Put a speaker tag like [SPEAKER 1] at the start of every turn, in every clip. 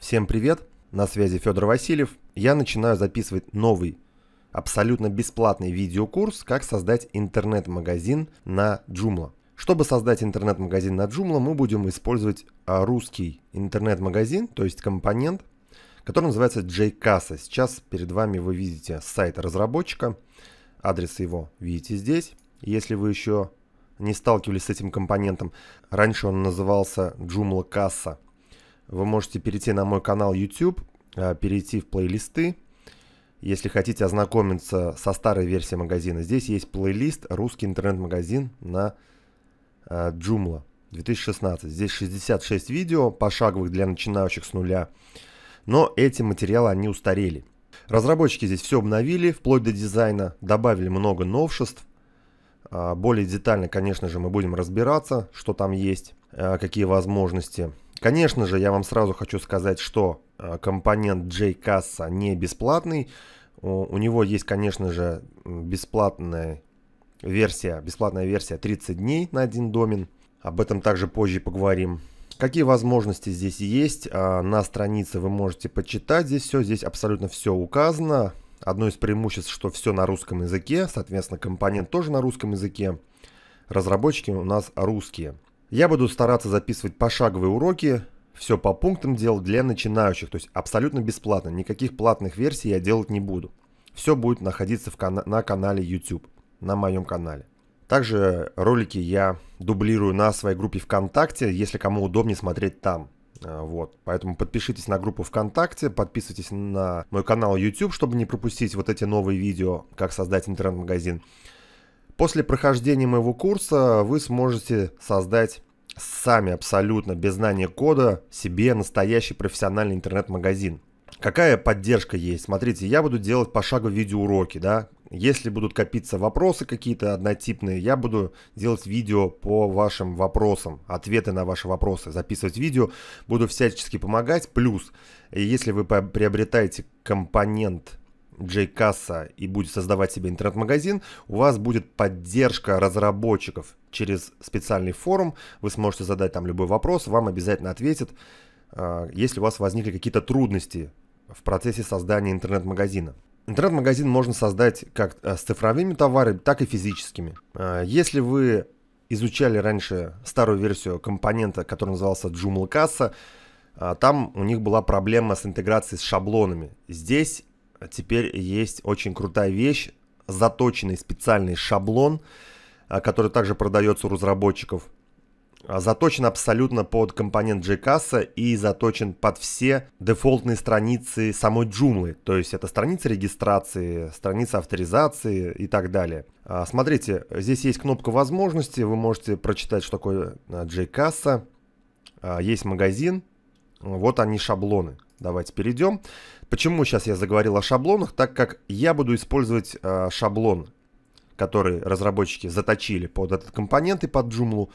[SPEAKER 1] Всем привет, на связи Федор Васильев. Я начинаю записывать новый, абсолютно бесплатный видеокурс, как создать интернет-магазин на Joomla. Чтобы создать интернет-магазин на Joomla, мы будем использовать а, русский интернет-магазин, то есть компонент, который называется JCasa. Сейчас перед вами вы видите сайт разработчика, адрес его видите здесь. Если вы еще не сталкивались с этим компонентом, раньше он назывался Joomla Casa – вы можете перейти на мой канал YouTube, э, перейти в плейлисты. Если хотите ознакомиться со старой версией магазина, здесь есть плейлист «Русский интернет-магазин» на э, Joomla 2016. Здесь 66 видео, пошаговых для начинающих с нуля. Но эти материалы, они устарели. Разработчики здесь все обновили, вплоть до дизайна, добавили много новшеств. А, более детально, конечно же, мы будем разбираться, что там есть, э, какие возможности. Конечно же, я вам сразу хочу сказать, что э, компонент J-касса не бесплатный. У него есть, конечно же, бесплатная версия, бесплатная версия 30 дней на один домен. Об этом также позже поговорим. Какие возможности здесь есть? А, на странице вы можете почитать здесь все. Здесь абсолютно все указано. Одно из преимуществ, что все на русском языке. Соответственно, компонент тоже на русском языке. Разработчики у нас русские. Я буду стараться записывать пошаговые уроки, все по пунктам делать для начинающих, то есть абсолютно бесплатно, никаких платных версий я делать не буду. Все будет находиться в кан на канале YouTube, на моем канале. Также ролики я дублирую на своей группе ВКонтакте, если кому удобнее смотреть там. Э, вот, поэтому подпишитесь на группу ВКонтакте, подписывайтесь на мой канал YouTube, чтобы не пропустить вот эти новые видео, как создать интернет-магазин. После прохождения моего курса вы сможете создать сами абсолютно без знания кода себе настоящий профессиональный интернет-магазин. Какая поддержка есть? Смотрите, я буду делать пошагово видеоуроки, да. Если будут копиться вопросы какие-то однотипные, я буду делать видео по вашим вопросам, ответы на ваши вопросы, записывать видео, буду всячески помогать. Плюс, если вы приобретаете компонент J-касса и будет создавать себе интернет-магазин, у вас будет поддержка разработчиков через специальный форум. Вы сможете задать там любой вопрос, вам обязательно ответят, а, если у вас возникли какие-то трудности в процессе создания интернет-магазина. Интернет-магазин можно создать как э, с цифровыми товарами, так и физическими. А, если вы изучали раньше старую версию компонента, который назывался Joomla Kassa, а, там у них была проблема с интеграцией с шаблонами. Здесь теперь есть очень крутая вещь, заточенный специальный шаблон, а, который также продается у разработчиков. А, заточен абсолютно под компонент JCass и заточен под все дефолтные страницы самой Joomla. То есть это страница регистрации, страница авторизации и так далее. А, смотрите, здесь есть кнопка Возможности, вы можете прочитать, что такое JCass. Есть магазин, вот они шаблоны давайте перейдем. Почему сейчас я заговорил о шаблонах? Так как я буду использовать э, шаблон, который разработчики заточили под этот компонент и под Joomla.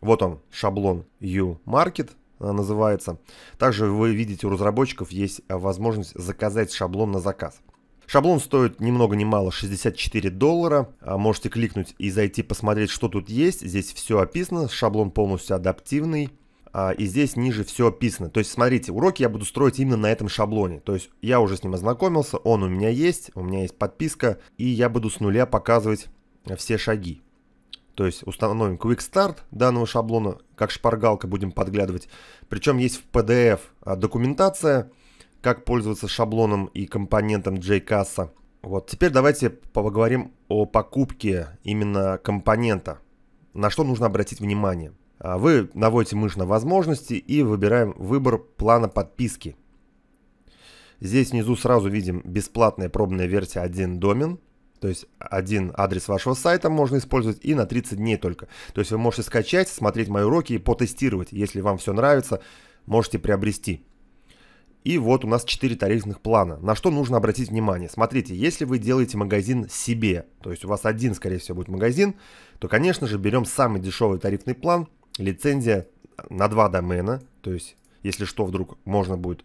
[SPEAKER 1] Вот он, шаблон U-Market э, называется. Также вы видите, у разработчиков есть э, возможность заказать шаблон на заказ. Шаблон стоит ни много ни мало 64 доллара. Э, можете кликнуть и зайти посмотреть, что тут есть. Здесь все описано. Шаблон полностью адаптивный. А, и здесь ниже все описано. То есть, смотрите, уроки я буду строить именно на этом шаблоне. То есть, я уже с ним ознакомился, он у меня есть, у меня есть подписка, и я буду с нуля показывать все шаги. То есть, установим Quick Start данного шаблона, как шпаргалка будем подглядывать. Причем есть в PDF а, документация, как пользоваться шаблоном и компонентом JCasA. Вот, теперь давайте поговорим о покупке именно компонента. На что нужно обратить внимание. А, вы наводите мышь на возможности и выбираем выбор плана подписки. Здесь внизу сразу видим бесплатная пробная версия один домен. То есть один адрес вашего сайта можно использовать и на 30 дней только. То есть вы можете скачать, смотреть мои уроки и потестировать. Если вам все нравится, можете приобрести. И вот у нас 4 тарифных плана. На что нужно обратить внимание? Смотрите, если вы делаете магазин себе, то есть у вас один, скорее всего, будет магазин, то, конечно же, берем самый дешевый тарифный план – лицензия на два домена, то есть, если что, вдруг можно будет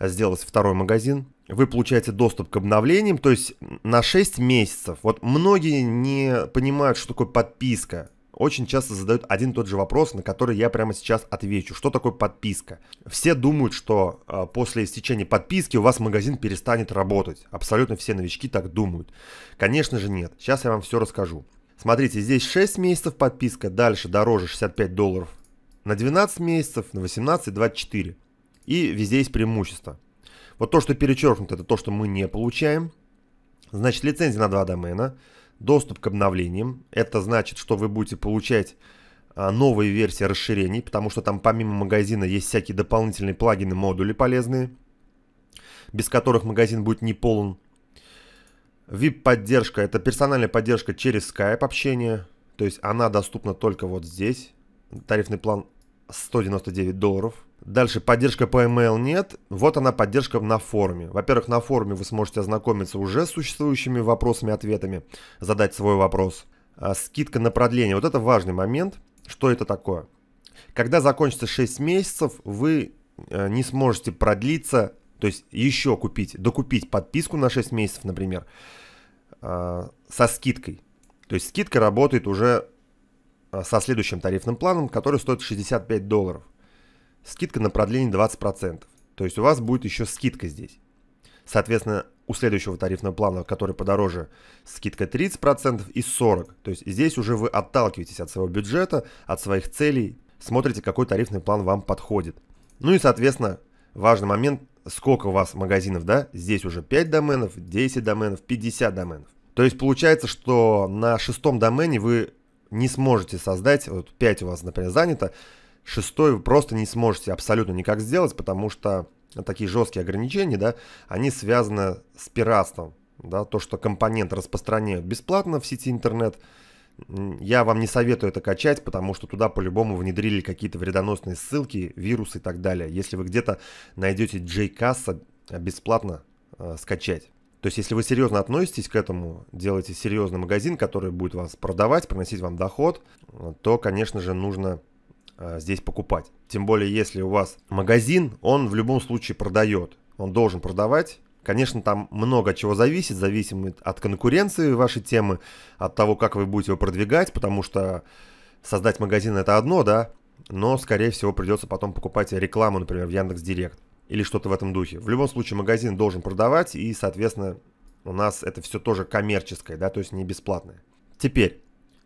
[SPEAKER 1] сделать второй магазин. Вы получаете доступ к обновлениям, то есть на 6 месяцев. Вот многие не понимают, что такое подписка. Очень часто задают один и тот же вопрос, на который я прямо сейчас отвечу. Что такое подписка? Все думают, что э, после истечения подписки у вас магазин перестанет работать. Абсолютно все новички так думают. Конечно же нет. Сейчас я вам все расскажу. Смотрите, здесь 6 месяцев подписка, дальше дороже 65 долларов. На 12 месяцев, на 18, 24. И везде есть преимущество. Вот то, что перечеркнуто, это то, что мы не получаем. Значит, лицензия на два домена, доступ к обновлениям. Это значит, что вы будете получать а, новые версии расширений, потому что там помимо магазина есть всякие дополнительные плагины, модули полезные, без которых магазин будет не полон. VIP-поддержка – это персональная поддержка через Skype общение. То есть она доступна только вот здесь. Тарифный план 199 долларов. Дальше поддержка по email нет. Вот она поддержка на форуме. Во-первых, на форуме вы сможете ознакомиться уже с существующими вопросами, ответами, задать свой вопрос. А скидка на продление. Вот это важный момент. Что это такое? Когда закончится 6 месяцев, вы э, не сможете продлиться то есть еще купить, докупить подписку на 6 месяцев, например, э, со скидкой. То есть скидка работает уже э, со следующим тарифным планом, который стоит 65 долларов. Скидка на продление 20%. То есть у вас будет еще скидка здесь. Соответственно, у следующего тарифного плана, который подороже, скидка 30% и 40%. То есть здесь уже вы отталкиваетесь от своего бюджета, от своих целей, смотрите, какой тарифный план вам подходит. Ну и, соответственно, важный момент сколько у вас магазинов, да? Здесь уже 5 доменов, 10 доменов, 50 доменов. То есть получается, что на шестом домене вы не сможете создать, вот 5 у вас, например, занято, шестой вы просто не сможете абсолютно никак сделать, потому что такие жесткие ограничения, да, они связаны с пиратством, да, то, что компонент распространяют бесплатно в сети интернет – я вам не советую это качать, потому что туда по-любому внедрили какие-то вредоносные ссылки, вирусы и так далее. Если вы где-то найдете JCassa, э, бесплатно э, скачать. То есть, если вы серьезно относитесь к этому, делаете серьезный магазин, который будет вас продавать, приносить вам доход, э, то, конечно же, нужно э, здесь покупать. Тем более, если у вас магазин, он в любом случае продает. Он должен продавать, Конечно, там много чего зависит, зависит от конкуренции вашей темы, от того, как вы будете его продвигать, потому что создать магазин это одно, да, но, скорее всего, придется потом покупать рекламу, например, в Яндекс Директ или что-то в этом духе. В любом случае, магазин должен продавать, и, соответственно, у нас это все тоже коммерческое, да, то есть не бесплатное. Теперь,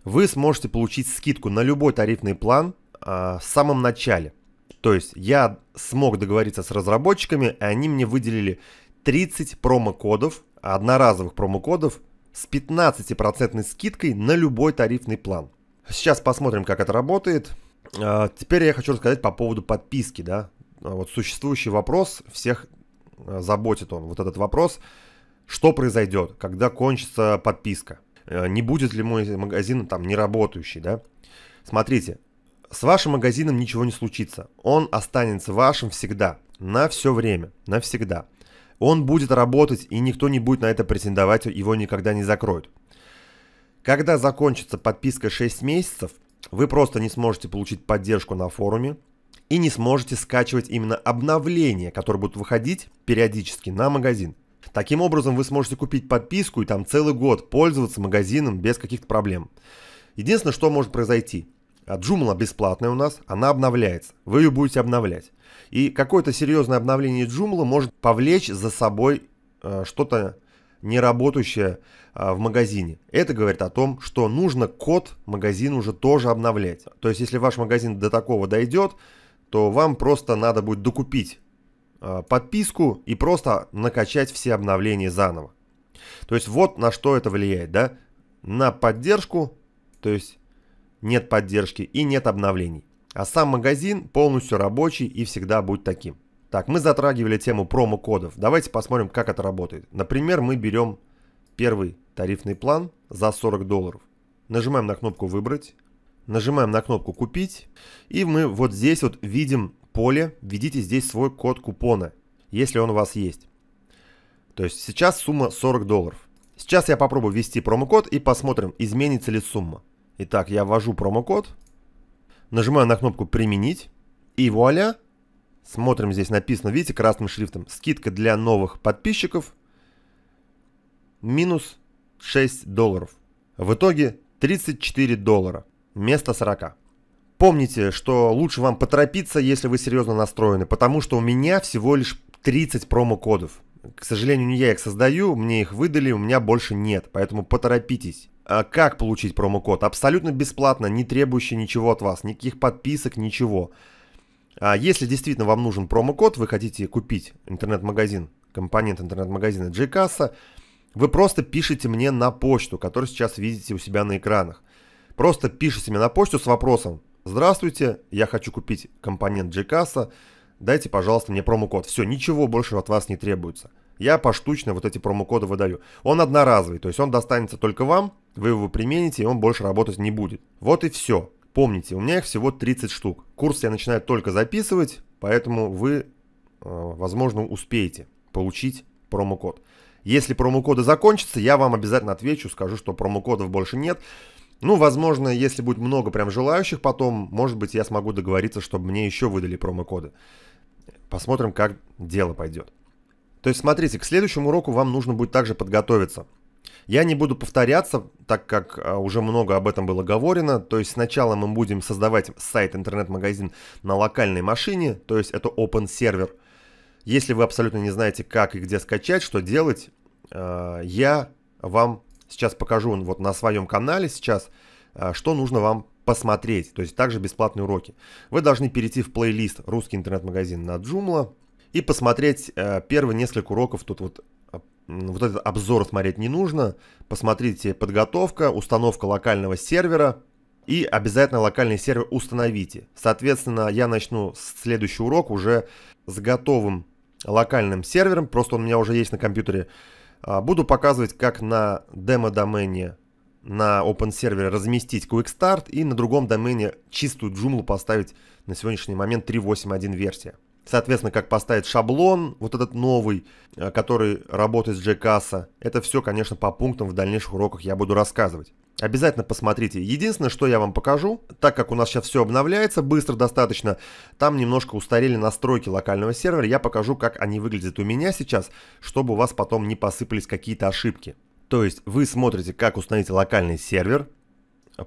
[SPEAKER 1] вы сможете получить скидку на любой тарифный план э, в самом начале. То есть я смог договориться с разработчиками, и они мне выделили 30 промокодов, одноразовых промокодов с 15% скидкой на любой тарифный план. Сейчас посмотрим, как это работает. А, теперь я хочу рассказать по поводу подписки, да. А, вот существующий вопрос, всех а, заботит он, вот этот вопрос, что произойдет, когда кончится подписка. Не будет ли мой магазин там не работающий, да? Смотрите, с вашим магазином ничего не случится. Он останется вашим всегда, на все время, навсегда он будет работать, и никто не будет на это претендовать, его никогда не закроют. Когда закончится подписка 6 месяцев, вы просто не сможете получить поддержку на форуме и не сможете скачивать именно обновления, которые будут выходить периодически на магазин. Таким образом, вы сможете купить подписку и там целый год пользоваться магазином без каких-то проблем. Единственное, что может произойти – а джумла бесплатная у нас, она обновляется. Вы ее будете обновлять. И какое-то серьезное обновление Джумла может повлечь за собой э, что-то не работающее э, в магазине. Это говорит о том, что нужно код магазина уже тоже обновлять. То есть, если ваш магазин до такого дойдет, то вам просто надо будет докупить э, подписку и просто накачать все обновления заново. То есть, вот на что это влияет, да? На поддержку, то есть нет поддержки и нет обновлений. А сам магазин полностью рабочий и всегда будет таким. Так, мы затрагивали тему промокодов. Давайте посмотрим, как это работает. Например, мы берем первый тарифный план за 40 долларов. Нажимаем на кнопку «Выбрать». Нажимаем на кнопку «Купить». И мы вот здесь вот видим поле «Введите здесь свой код купона», если он у вас есть. То есть сейчас сумма 40 долларов. Сейчас я попробую ввести промокод и посмотрим, изменится ли сумма. Итак, я ввожу промокод, нажимаю на кнопку «Применить» и вуаля! Смотрим, здесь написано, видите, красным шрифтом, скидка для новых подписчиков минус 6 долларов. В итоге 34 доллара вместо 40. Помните, что лучше вам поторопиться, если вы серьезно настроены, потому что у меня всего лишь 30 промокодов. К сожалению, не я их создаю, мне их выдали, у меня больше нет, поэтому поторопитесь. А как получить промокод? Абсолютно бесплатно, не требующий ничего от вас, никаких подписок, ничего. А если действительно вам нужен промокод, вы хотите купить интернет-магазин, компонент интернет-магазина g вы просто пишите мне на почту, которую сейчас видите у себя на экранах. Просто пишите мне на почту с вопросом «Здравствуйте, я хочу купить компонент g дайте, пожалуйста, мне промокод». Все, ничего больше от вас не требуется. Я поштучно вот эти промокоды выдаю. Он одноразовый, то есть он достанется только вам, вы его примените, и он больше работать не будет. Вот и все. Помните, у меня их всего 30 штук. Курс я начинаю только записывать, поэтому вы, э, возможно, успеете получить промокод. Если промокоды закончатся, я вам обязательно отвечу, скажу, что промокодов больше нет. Ну, возможно, если будет много прям желающих потом, может быть, я смогу договориться, чтобы мне еще выдали промокоды. Посмотрим, как дело пойдет. То есть, смотрите, к следующему уроку вам нужно будет также подготовиться – я не буду повторяться, так как а, уже много об этом было говорено. То есть сначала мы будем создавать сайт интернет-магазин на локальной машине, то есть это open сервер. Если вы абсолютно не знаете, как и где скачать, что делать, а, я вам сейчас покажу вот на своем канале сейчас, а, что нужно вам посмотреть, то есть также бесплатные уроки. Вы должны перейти в плейлист «Русский интернет-магазин» на Joomla и посмотреть первые несколько уроков. Тут вот вот этот обзор смотреть не нужно. Посмотрите подготовка, установка локального сервера и обязательно локальный сервер установите. Соответственно, я начну следующий урок уже с готовым локальным сервером, просто он у меня уже есть на компьютере. А, буду показывать, как на демо-домене на Open Server разместить Quick Start и на другом домене чистую Joomla поставить на сегодняшний момент 3.8.1 версия соответственно, как поставить шаблон, вот этот новый, э, который работает с JCass. А. Это все, конечно, по пунктам в дальнейших уроках я буду рассказывать. Обязательно посмотрите. Единственное, что я вам покажу, так как у нас сейчас все обновляется быстро достаточно, там немножко устарели настройки локального сервера, я покажу, как они выглядят у меня сейчас, чтобы у вас потом не посыпались какие-то ошибки. То есть вы смотрите, как установить локальный сервер,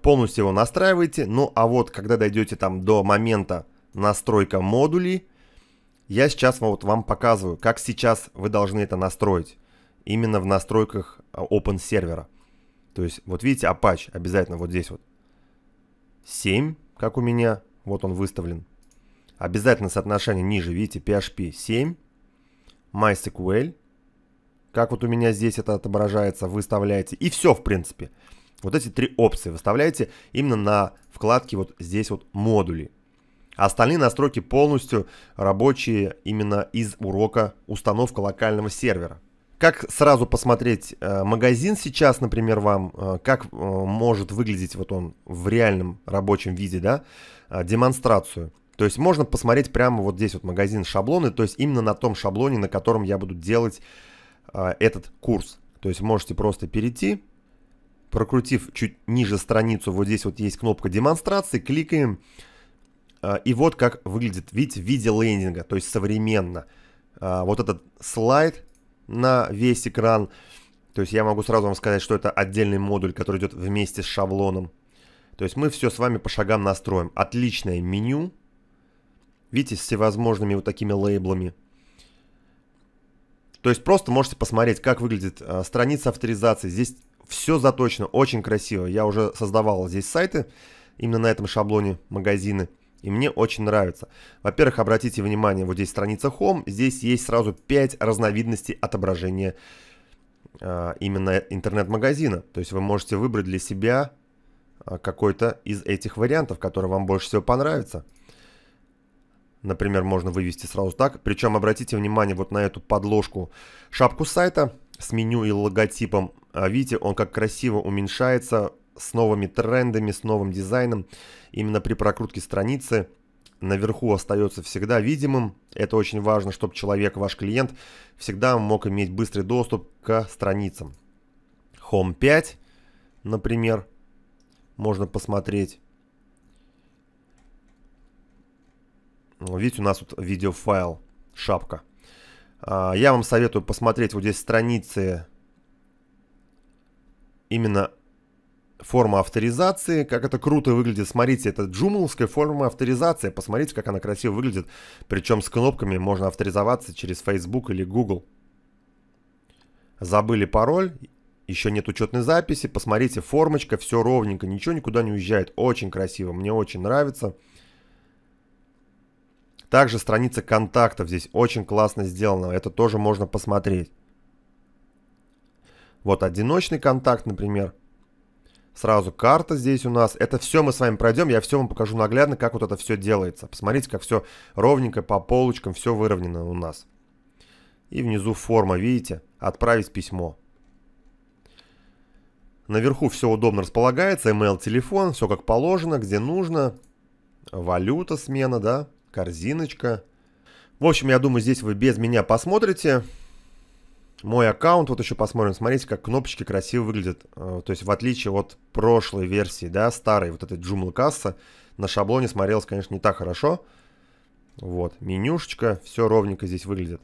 [SPEAKER 1] полностью его настраиваете, ну а вот когда дойдете там до момента настройка модулей, я сейчас вот вам показываю, как сейчас вы должны это настроить. Именно в настройках а, open сервера. То есть, вот видите, Apache обязательно вот здесь вот. 7, как у меня. Вот он выставлен. Обязательно соотношение ниже, видите, PHP 7. MySQL. Как вот у меня здесь это отображается, выставляете. И все, в принципе. Вот эти три опции выставляете именно на вкладке вот здесь вот модули. А остальные настройки полностью рабочие именно из урока установка локального сервера. Как сразу посмотреть э, магазин сейчас, например, вам, э, как э, может выглядеть вот он в реальном рабочем виде, да, демонстрацию. То есть можно посмотреть прямо вот здесь вот магазин шаблоны, то есть именно на том шаблоне, на котором я буду делать этот курс. То есть можете просто перейти, прокрутив чуть ниже страницу, вот здесь вот есть кнопка демонстрации, кликаем, кликаем а, и вот как выглядит, видите, в виде лендинга, то есть современно. А, вот этот слайд на весь экран. То есть я могу сразу вам сказать, что это отдельный модуль, который идет вместе с шаблоном. То есть мы все с вами по шагам настроим. Отличное меню. Видите, с всевозможными вот такими лейблами. То есть просто можете посмотреть, как выглядит а, страница авторизации. Здесь все заточено, очень красиво. Я уже создавал здесь сайты, именно на этом шаблоне магазины и мне очень нравится. Во-первых, обратите внимание, вот здесь страница Home, здесь есть сразу 5 разновидностей отображения э, именно интернет-магазина. То есть вы можете выбрать для себя а, какой-то из этих вариантов, который вам больше всего понравится. Например, можно вывести сразу так. Причем обратите внимание вот на эту подложку шапку сайта с меню и логотипом. А, видите, он как красиво уменьшается с новыми трендами, с новым дизайном. Именно при прокрутке страницы наверху остается всегда видимым. Это очень важно, чтобы человек, ваш клиент, всегда мог иметь быстрый доступ к страницам. Home 5, например, можно посмотреть. Ну, видите, у нас тут видеофайл, шапка. А, я вам советую посмотреть вот здесь страницы именно форма авторизации, как это круто выглядит. Смотрите, это джумловская форма авторизации. Посмотрите, как она красиво выглядит. Причем с кнопками можно авторизоваться через Facebook или Google. Забыли пароль, еще нет учетной записи. Посмотрите, формочка, все ровненько, ничего никуда не уезжает. Очень красиво, мне очень нравится. Также страница контактов здесь очень классно сделана. Это тоже можно посмотреть. Вот одиночный контакт, например. Сразу карта здесь у нас. Это все мы с вами пройдем. Я все вам покажу наглядно, как вот это все делается. Посмотрите, как все ровненько по полочкам, все выровнено у нас. И внизу форма, видите? Отправить письмо. Наверху все удобно располагается. Email, телефон, все как положено, где нужно. Валюта смена, да? Корзиночка. В общем, я думаю, здесь вы без меня посмотрите мой аккаунт, вот еще посмотрим, смотрите, как кнопочки красиво выглядят. Э, то есть в отличие от прошлой версии, да, старой, вот этой Joomla касса, на шаблоне смотрелось, конечно, не так хорошо. Вот, менюшечка, все ровненько здесь выглядит.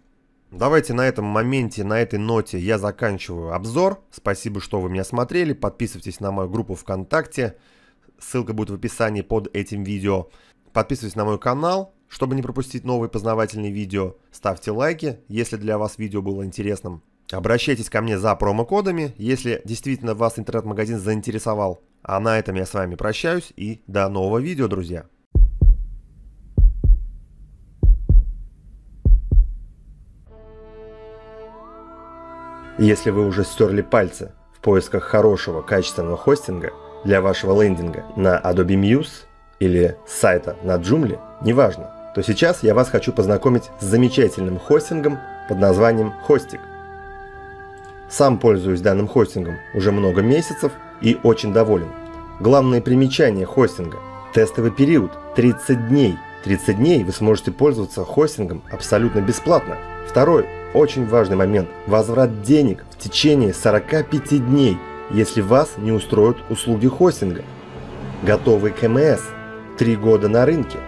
[SPEAKER 1] Давайте на этом моменте, на этой ноте я заканчиваю обзор. Спасибо, что вы меня смотрели. Подписывайтесь на мою группу ВКонтакте. Ссылка будет в описании под этим видео. Подписывайтесь на мой канал. Чтобы не пропустить новые познавательные видео, ставьте лайки, если для вас видео было интересным. Обращайтесь ко мне за промокодами, если действительно вас интернет-магазин заинтересовал. А на этом я с вами прощаюсь и до нового видео, друзья. Если вы уже стерли пальцы в поисках хорошего качественного хостинга для вашего лендинга на Adobe Muse или сайта на Joomla, неважно, то сейчас я вас хочу познакомить с замечательным хостингом под названием Хостик. Сам пользуюсь данным хостингом уже много месяцев и очень доволен. Главные примечания хостинга. Тестовый период 30 дней. 30 дней вы сможете пользоваться хостингом абсолютно бесплатно. Второй очень важный момент – возврат денег в течение 45 дней, если вас не устроят услуги хостинга. Готовый КМС – 3 года на рынке –